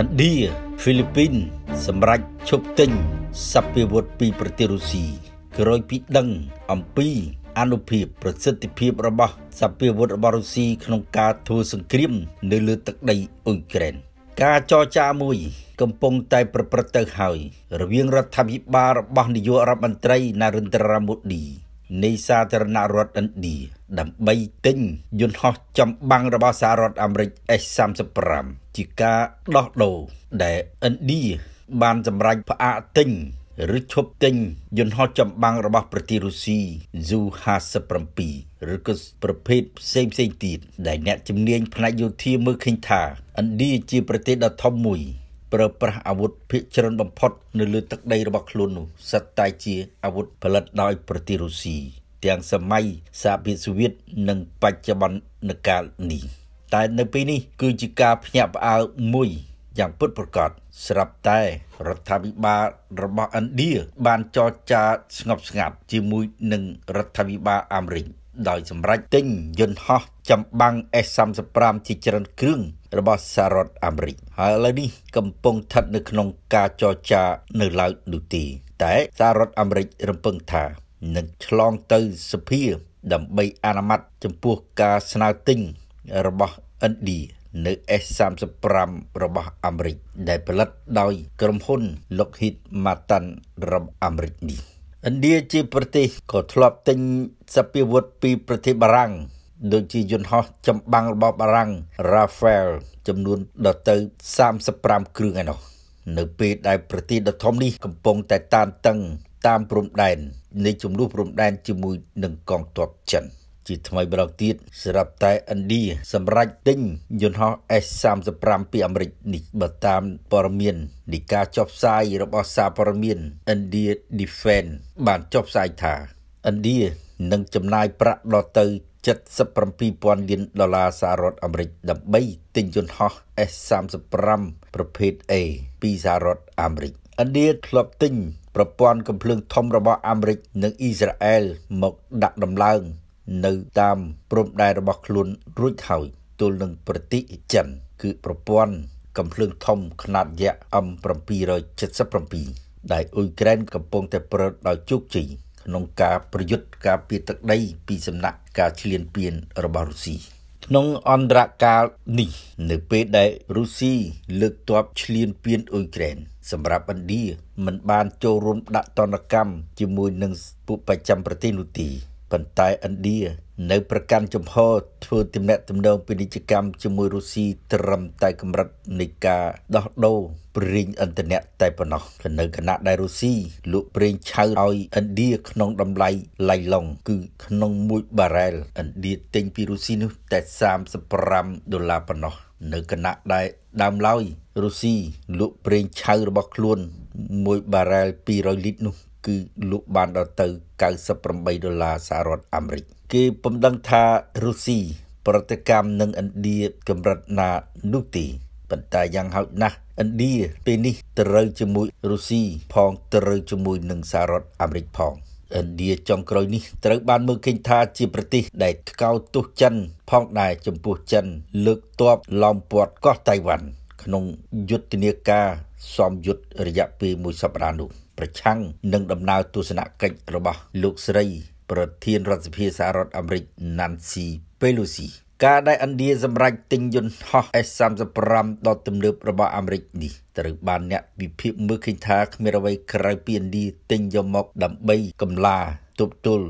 ឥណ្ឌាហ្វីលីពីនសម្រាប់ឈប់ទិញសព្វាវុធពីប្រទេសរុស្ស៊ីក្រោយពីដឹងអំពី អនុភាព ប្រសិទ្ធភាពរបស់សព្វាវុធរបស់រុស្ស៊ីក្នុងការធ្វើសង្គ្រាមនៅលើទឹកដីអ៊ុយក្រែនការចរចាមួយ កំពុងតែប្រព្រឹត្តទៅហើយ រវាងរដ្ឋាភិបាលរបស់នាយករដ្ឋមន្ត្រី Narendra Modi នៃសាធារណរដ្ឋឥណ្ឌាដើម្បីទិញយន្តហោះចម្បាំងរបស់សហរដ្ឋអាមេរិក S35 ជាការដោះដូរដែលឥណ្ឌាបានសម្រេចផ្អាកទិញឬឈប់ទិញយន្តហោះចម្បាំងរបស់ប្រទេសរុស្ស៊ី Su-57 ឬក៏ប្រភេទផ្សេងផ្សេងទៀតដែលអ្នកជំនាញផ្នែកយោធាមើលឃើញថាឥណ្ឌាជាប្រទេសដ៏ធំមួយប្រើប្រាស់អាវុធភាគច្រើនបំផុតនៅលើទឹកដីរបស់ខ្លួននោះសិតតែជាអាវុធផលិតដោយប្រទេសរុស្ស៊ីទាំងសម័យសាភិសូវៀតនិងបច្ចុប្បន្នកាលនេះ តែនៅពេលនេះគឺជាការភ្ញាក់ផ្អើលមួយយ៉ាងពិតប្រាកដស្រាប់តែរដ្ឋាភិបាលរបស់ឥណ្ឌាបានចរចាស្ងប់ស្ងាត់ជាមួយនឹងរដ្ឋាភិបាលអាមេរិកដោយសម្រេចទិញ យន្តហោះចម្បាំង S35 ជាច្រើនគ្រឿងរបស់សហរដ្ឋអាមេរិកហើយឥឡូវនេះកំពុងស្ថិតនៅក្នុងការចរចានៅឡើយនោះទីតែសហរដ្ឋអាមេរិករំពឹងថានឹងឆ្លងទៅសភាដើម្បីអនុម័តចំពោះការស្នើទិញរបស់ឥណ្ឌានៅ S35 របស់អាមេរិកដែលផលិតដោយ ក្រុមហ៊ុន Lockheed Martin របស់អាមេរិកនេះ។ឥណ្ឌាជាប្រទេសក៏ធ្លាប់ទិញសព្វាវុធពីប្រទេសបារាំងដូចជាយន្តហោះចម្បាំងរបស់បារាំង Rafael ចំនួនដល់ទៅ35គ្រឿងឯណោះ នៅពេលដែលប្រទេសដ៏ធំនេះកំពុងតែតានតឹងតាមព្រំដែននៃចំនួនព្រំដែនជាមួយនឹងកងទ័ពចិន។ជាថ្មីម្ដងទៀតសម្រាប់តែឥណ្ឌាសម្រាប់ទិញយន្តហោះ S35 ពីអាមេរិកនេះបើតាមព័ត៌មាននៃការចុះផ្សាយរបស់សារព័ត៌មានឥណ្ឌា Defense បានចុះផ្សាយថាឥណ្ឌានឹងចំណាយប្រាក់ដល់ទៅ77,000លានដុល្លារសហរដ្ឋអាមេរិកដើម្បីទិញយន្តហោះ S35 ប្រភេទ A ពីសហរដ្ឋអាមេរិកឥណ្ឌាធ្លាប់ទិញប្រព័ន្ធកំភ្លើងធំរបស់អាមេរិកនិងអ៊ីស្រាអែលមកដាក់ដំឡើងនៅតាមព្រំដែនរបស់ខ្លួនរួចហើយទល់នឹងប្រតិចិនគឺប្រព័ន្ធកំភ្លើងធំខ្នាតយក្ស M777 ដែលអ៊ុយក្រែនកំពុងតែប្រត់ដោយជោគជ័យក្នុងការប្រយុទ្ធការពារទឹកដី ពីសំណាក់ការឈ្លានពានរបស់រុស្ស៊ីក្នុងអន្តរកាលនេះ នៅពេលដែលរុស្ស៊ីលើកទ័ពឈ្លានពានអ៊ុយក្រែនសម្រាប់ឥណ្ឌាមិនបានចូលរួមដាក់ទណ្ឌកម្មជាមួយនឹងពួកប្រចាំប្រទេសនោះទេប៉ុន្តែឥណ្ឌានៅប្រកាន់ចំហធ្វើទំនាក់ទំនងពាណិជ្ជកម្មជាមួយរុស្ស៊ីត្រឹមតែកម្រិតនៃការដោះដូរប្រេងឥន្ធនៈតែប៉ុណ្ណោះនៅខណៈដែលរុស្ស៊ីលក់ប្រេងឆៅឲ្យឥណ្ឌាក្នុងតម្លៃឡៃឡុងគឺក្នុង1បារ៉ែលឥណ្ឌាទិញពីរុស្ស៊ីនោះ តែ35ដុល្លារប៉ុណ្ណោះនៅគណៈដែលដើមឡើយរុស្ស៊ីលក់ប្រេងឆៅរបស់ខ្លួន1បារ៉ែល200លីត្រនោះគឺលក់បានដល់ទៅ98ដុល្លារសហរដ្ឋអាមេរិកគេពំដឹងថារុស្ស៊ីប្រតិកម្មនឹងឥណ្ឌាកម្រិតណានោះទេប៉ុន្តែយ៉ាងហោចណាស់ឥណ្ឌាពេលនេះត្រូវជាមួយរុស្ស៊ីផងត្រូវជាមួយនឹងសហរដ្ឋអាមេរិកផងឥណ្ឌាចុងក្រោយនេះត្រូវបានមើលឃើញថាជាប្រទេសដែលថ្កោលទោសចិនផងដែរចំពោះចិន លើកទ័ពឡោមព័ទ្ធកោះតៃវ៉ាន់ក្នុង យុទ្ធនាការសំយុទ្ធរយៈពេល1សប្តាហ៍នោះប្រឆាំងនឹងដំណើរទស្សនកិច្ចរបស់លោកស្រីប្រធានរដ្ឋសភាសហរដ្ឋអាមេរិក Nancy Pelosi ការដែលឥណ្ឌាសម្រេចទិញយន្តហោះ S-35 ដ៏ទំនើបរបស់អាមេរិកនេះត្រូវបានអ្នកវិភាគមើលឃើញថាគ្មានអ្វីក្រៅពីឥណ្ឌាទិញយកមកដើម្បីកម្លាទប់ទល់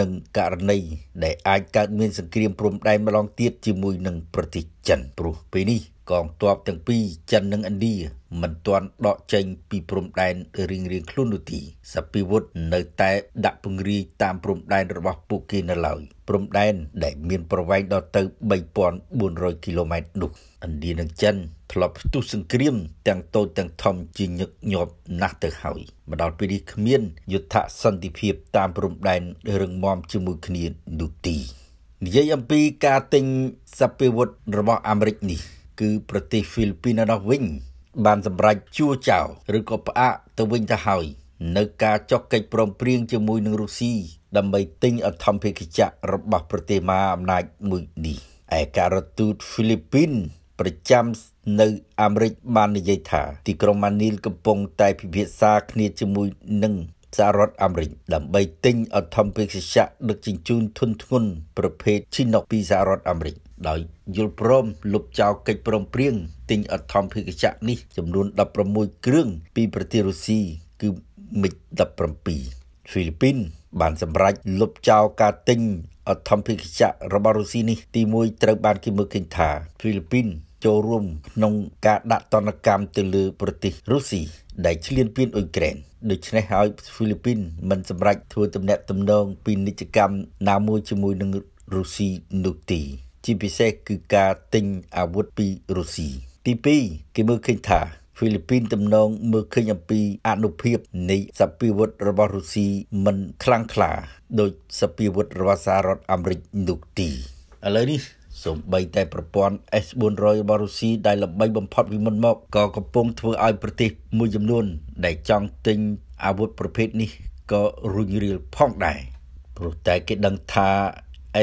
និងករណីដែលអាចកើតមានសង្គ្រាមព្រំដែនម្ដងទៀតជាមួយនឹងប្រទេសចិនព្រោះពេលនេះកងទ័ពទាំងពីរចិននិងឥណ្ឌាមិនទាន់ដកចេញពីព្រំដែនរៀងរៀងខ្លួននោះទេសពិវុធនៅតែដាក់ពង្រាយតាមព្រំដែនរបស់ពួកគេនៅឡើយព្រំដែនដែលមានប្រវែងដល់ទៅ3400គីឡូម៉ែត្រនោះឥណ្ឌានិងចិនធ្លាប់ផ្ទុះសង្គ្រាម ទាំងតូចទាំងធំជាញឹកញាប់ ណាស់ទៅហើយមកដល់ពេលនេះគ្មាន យុទ្ធសន្តិភាពតាមព្រំដែនរឹងមាំជាមួយគ្នានោះទីនិយាយអំពីការទិញសពាវុធរបស់អាមេរិកនេះគឺប្រទេសហ្វីលីពីននោះវិញ បានសម្រេចជួចោលឬក៏ផ្អាកទៅវិញទៅហើយនៅការចុះកិច្ចព្រមព្រៀងជាមួយនឹងរុស្ស៊ីដើម្បីទិញអធំភាគចៈរបស់ប្រទេសមហាអំណាចមួយនេះឯការរទូតហ្វីលីពីនប្រចាំនៅអាមេរិកបាននិយាយថាទីក្រុងម៉ានីលកំពុងតែពិភាក្សាគ្នាជាមួយនឹងសហរដ្ឋអាមេរិកដើម្បីទិញអធិមពិសិកៈដឹកជញ្ជូនធុនធ្ងន់ប្រភេទឈីណុកពីសហរដ្ឋអាមេរិកដោយយល់ព្រមលុបចោលកិច្ចព្រមព្រៀងទិញអធិមពិសិកៈនេះចំនួន16គ្រឿងពីប្រទេសរុស្ស៊ីគឺមិច17ហ្វីលីពីនបាន សម្រេចលុបចោលការទិញអធិមភិកចៈរបស់រុស្ស៊ីនេះទីមួយត្រូវបានគេមើលឃើញថាហ្វីលីពីនចូលរួមក្នុងការដាក់ទណ្ឌកម្មទៅលើ ប្រទេសរុស្ស៊ីដែលឈ្លានពានអ៊ុយក្រែនដូច្នេះហើយហ្វីលីពីនមិនសម្រេចធ្វើទំនាក់ទំនងពាណិជ្ជកម្មណាមួយជាមួយនឹងរុស្ស៊ីនោះទេជាពិសេសគឺការទិញអាវុធពីរុស្ស៊ីទី2គេមើលឃើញថាហ្វីលីពីនទំនងមើលឃើញអំពីអនុភាពនៃសពាវុធរបស់រុស្ស៊ីមិនខ្លាំងក្លាដោយសពាវុធរបស់សហរដ្ឋអាមេរិកនោះទីឥឡូវនេះសូម្បីតែប្រព័ន្ធ S400 របស់រុស្ស៊ីដែលល្បីបំផុតពីមុនមកក៏កំពុងធ្វើឲ្យប្រទេសមួយចំនួនដែលចង់ទិញអាវុធប្រភេទនេះក៏រុញរាលផងដែរព្រោះតែគេដឹងថា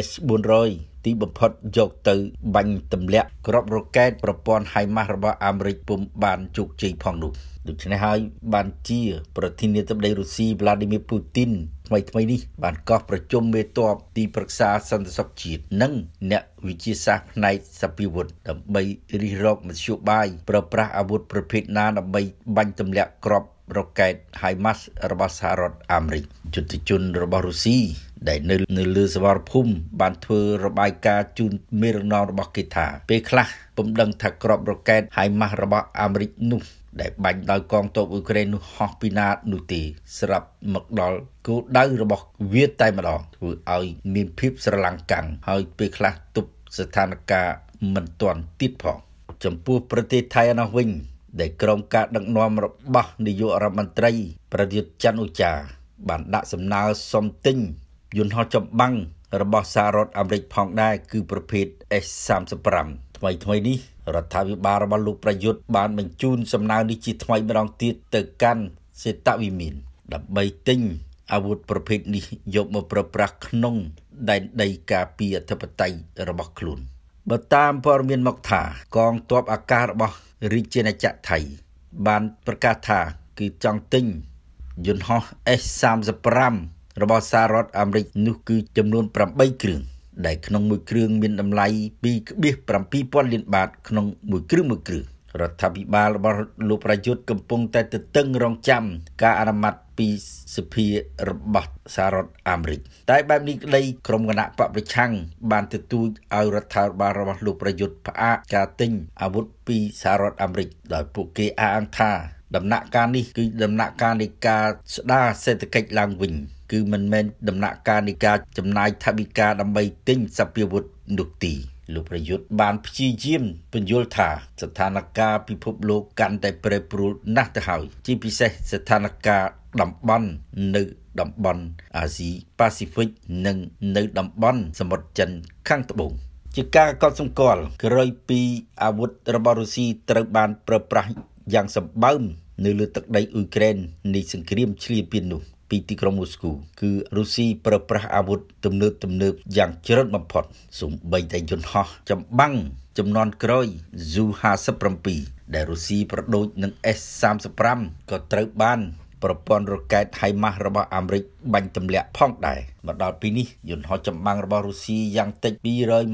S400 ទីបំផុតយកទៅបាញ់ទម្លាក់គ្រាប់រ៉ុកែតប្រព័ន្ធ HIMARS របស់អាមេរិកពុំបានជោគជ័យផងនោះដូច្នេះហើយបានជាប្រធានាធិបតីរុស្ស៊ី Vladimir Putin ថ្មីថ្មីនេះ បានកោះប្រជុំមេតបទីប្រឹក្សាសន្តិសុខជាតិនិងអ្នកវិទ្យាសាស្ត្រផ្នែកសព្វាវុធដើម្បីរិះរកមធ្យោបាយប្រើប្រាស់អាវុធប្រភេទណាដើម្បីបាញ់ទម្លាក់គ្រាប់រ៉ុកែត HIMARS របស់សហរដ្ឋអាមេរិកយុទ្ធជនរបស់រុស្ស៊ីដែលនៅនៅលើសវរភូមិបានធ្វើរបាយការណ៍ជូនមេរណងរបស់គេថា ពេលខ្លះពំដឹងថាក្របរ៉ុកែត HIMARS របស់អាមេរិកនោះដែលបាញ់ដោយកងទ័ពអ៊ុយក្រែននោះហោះពីណានោះទេស្រាប់មកដល់គោលដៅរបស់វាតែម្ដងធ្វើឲ្យមានភាពស្រឡាំងកាំងហើយពេលខ្លះទប់ស្ថានភាពមិនទាន់ទៀតផងចំពោះប្រទេសថៃឯណោះវិញដែលក្រុមការដឹកនាំរបស់នាយករដ្ឋមន្ត្រី ប្រយុទ្ធច័ន្ទឧចាបានដាក់សំណើសុំទិញយន្តហោះចម្បាំងរបស់សហរដ្ឋអាមេរិកផងដែរគឺប្រភេទ S35 ថ្មីថ្មីនេះរដ្ឋាភិបាលរបស់លោកប្រយុទ្ធបានបញ្ជូន សំណើនេះជាថ្មីម្ដងទៀតទៅកាន់សេតវិមានដើម្បីទិញអាវុធប្រភេទនេះយកមកប្រើប្រាស់ក្នុង ដែនដីការពារអធិបតេយ្យរបស់ខ្លួនបើតាមព័ត៌មានមកថាកងទ័ពអាកាសរបស់រាជាណាចក្រថៃបានប្រកាសថាគឺចង់ទិញ យន្តហោះ S35 របស់សហរដ្ឋអាមេរិកនោះគឺចំនួន8គ្រឿងដែលក្នុងមួយគ្រឿងមានតម្លៃ2.7លានបាតក្នុងមួយគ្រឿងមួយគ្រឿងរដ្ឋាភិបាលរបស់លោកប្រយុទ្ធកំពុងតែទទឹងរង់ចាំការអនុម័តពីសភារបស់សហរដ្ឋអាមេរិកតែបែបនេះក្តីក្រុមគណៈបពប្រឆាំងបានទទូចឲ្យរដ្ឋាភិបាលរបស់លោកប្រយុទ្ធផ្អាកការទិញអាវុធពីសហរដ្ឋអាមេរិកដោយពួកគេអះអាងថា ដំណាក់កាលនេះគឺដំណាក់កាលនៃការស្ដារសេដ្ឋកិច្ចឡើងវិញ គឺមិនមែនដំណាក់កាលនៃការចំណាយថវិកាដើម្បីទិញសព្វាវុធនោះទេលោកប្រយុទ្ធបាន ព្យាយាមបញ្យល់ថា ស្ថានភាពពិភពលោកកាន់តែប្រែប្រួលណាស់ទៅហើយជាពិសេសស្ថានភាពតំបន់នៅតំបន់អាស៊ីប៉ាស៊ីហ្វិកនិង នៅតំបន់ សមុទ្រចិនខាងត្បូងជាការកត់សម្គាល់ក្រោយពីអាវុធរបស់រុស្ស៊ីត្រូវបានប្រើប្រាស់យ៉ាងសម្បើមនៅលើទឹកដីអ៊ុយក្រែននៃសង្គ្រាមឈ្លានពាននោះពីទីក្រុងមូស្គូគឺរុស្ស៊ីប្រើប្រាស់អាវុធទំនើបទំនើបយ៉ាងច្រើនបំផុតសូម្បីតែយន្តហោះចម្បាំងចំនួនក្រោយ Su-57 ដែលរុស្ស៊ីប្រដូចនឹង S-35 ក៏ត្រូវបានប្រព័ន្ធរ៉ុកែត HIMARS របស់អាមេរិកបាញ់ទម្លាក់ផងដែរមកដល់ពេលនេះយន្តហោះចម្បាំងរបស់រុស្ស៊ីយ៉ាងតិច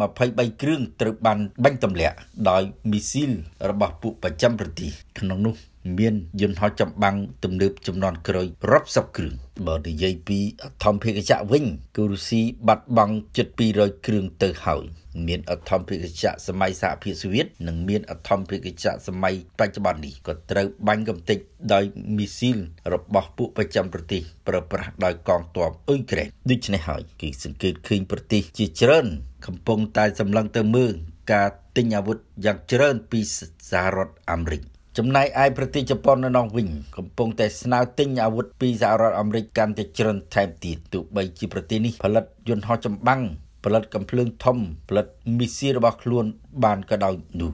223គ្រឿងត្រូវបានបាញ់ទម្លាក់ដោយមីស៊ីលរបស់ពួកប្រចាំប្រទេសក្នុងនោះមានយន្តហោះចម្បាំងទំនើបចំនួនក្រោយរាប់សិបគ្រឿងបើនិយាយពីអធំភាគចៈវិញគឺរុស្ស៊ីបាត់បង់ជិត200គ្រឿងទៅហើយមានអធំភាគចៈសម័យសហភាពសូវៀតនិងមានអធំភាគចៈសម័យបច្ចុប្បន្ននេះក៏ត្រូវបាញ់កំទេចដោយមីស៊ីល របស់ពួកប្រចាំប្រទេស ប្រើប្រាស់ដោយកងទ័ពអ៊ុយក្រែនដូច្នេះហើយគេសង្កេតឃើញប្រទេស ជាច្រើនកំពុងតែសម្លឹងទៅមើលការទិញអាវុធយ៉ាងច្រើន ពីសហរដ្ឋអាមេរិកចំណែកឯប្រទេសជប៉ុននៅនោះវិញកំពុងតែស្នើទិញអាវុធពីសហរដ្ឋអាមេរិកកាន់តែច្រើនថែមទៀតទោះបីជាប្រទេសនេះផលិតយន្តហោះចម្បាំងផលិតកំភ្លើងធំ ផលិតមីស៊ីលរបស់ខ្លួនបានក៏ដោយនោះ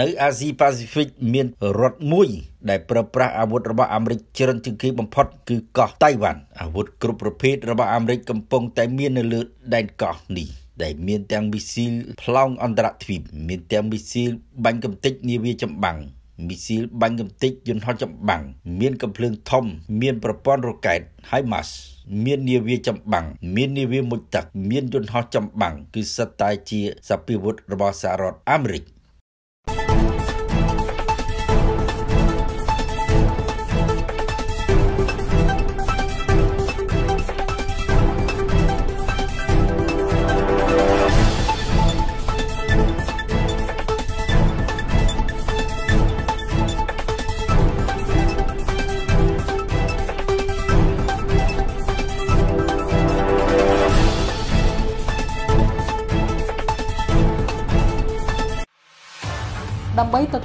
នៅអាស៊ីប៉ាស៊ីហ្វិកមានរដ្ឋមួយ ដែល ប្រើប្រាស់អាវុធរបស់អាមេរិកច្រើនជាងគេបំផុត គឺកោះតៃវ៉ាន់អាវុធគ្រប់ប្រភេទរបស់អាមេរិកកំពុងតែមាននៅលើ ដែនកោះនេះដែលមានទាំងមីស៊ីលផ្លោងអន្តរទ្វីបមានទាំងមីស៊ីលបាញ់កំទេចនាវាចម្បាំងមីស៊ីលបាញ់កំទេចយន្តហោះចម្បាំងមានកំភ្លើងធំ មានប្រព័ន្ធរ៉ុកែត HIMARS មាននាវាចម្បាំងមាននាវាមុជទឹកមានយន្តហោះចម្បាំងគឺសិតតែជាសព្វាវុធរបស់សហរដ្ឋអាមេរិក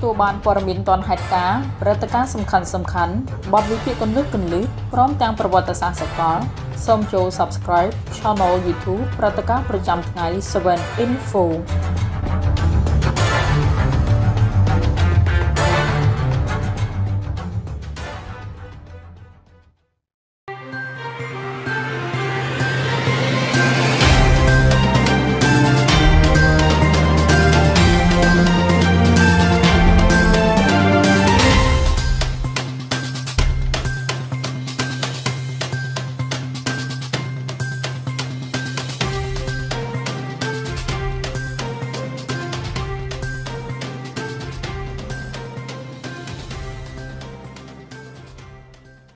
ទទួលបានព័ត៌មានទាន់ហេតុការណ៍ព្រឹត្តិការណ៍សំខាន់សំខាន់បទវិភាគកន្លឹះកន្លឹះព្រមទាំងប្រវត្តិសាស្ត្រសកលសូមចូល Subscribe Channel YouTube ព្រឹត្តិការណ៍ប្រចាំថ្ងៃ7 Info